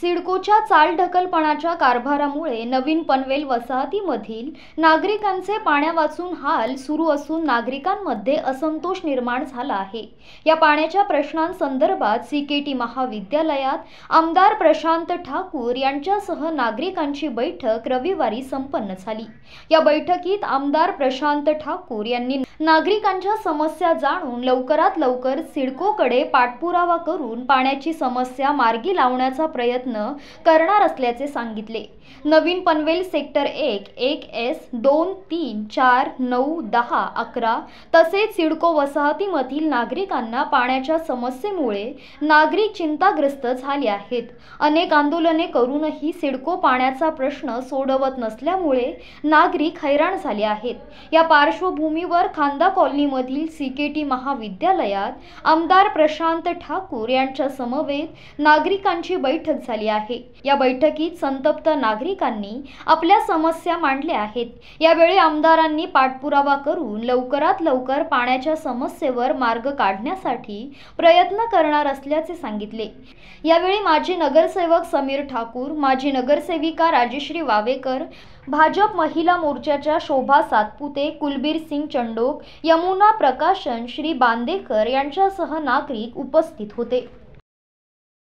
सिडकोच्या चालढकलपणाच्या कारभारामुळे नवीन पनवेल वसाहतीमधील नागरिकांचे पाण्यावाचून हाल सुरू असून नागरिकांमध्ये असंतोष निर्माण झाला आहे या पाण्याच्या प्रश्नांसंदर्भात सी सीकेटी महाविद्यालयात आमदार प्रशांत ठाकूर यांच्यासह नागरिकांची बैठक रविवारी संपन्न झाली या बैठकीत आमदार प्रशांत ठाकूर यांनी नागरिकांच्या समस्या जाणून लवकरात लवकर सिडकोकडे पाठपुरावा करून पाण्याची समस्या मार्गी लावण्याचा प्रयत्न प्रयत्न करणार असल्याचे सांगितले नवीन पनवेल सेक्टर एक एक एस दोन तीन चार नऊ दहा अकरा तसेच सिडको वसाहतीमधील नागरिकांना पाण्याच्या समस्येमुळे नागरिक चिंताग्रस्त झाले आहेत अनेक आंदोलने करूनही सिडको पाण्याचा प्रश्न सोडवत नसल्यामुळे नागरिक हैराण झाले आहेत या पार्श्वभूमीवर खांदा कॉलनीमधील सी के महाविद्यालयात आमदार प्रशांत ठाकूर यांच्या समवेत नागरिकांची बैठक झाली आहे या बैठकीत संतप्त नागरिकांनी आपल्या समस्या मांडल्या आहेत यावेळी आमदारांनी पाठपुरावा करून लवकरात लवकर पाण्याच्या समस्येवर मार्ग काढण्यासाठी प्रयत्न करणार असल्याचे सांगितले यावेळी माजी नगरसेवक समीर ठाकूर माजी नगरसेविका राजश्री वावेकर भाजप महिला मोर्चाच्या शोभा सातपुते कुलबीर सिंग चंडोक यमुना प्रकाशन श्री बांदेकर यांच्यासह नागरिक उपस्थित होते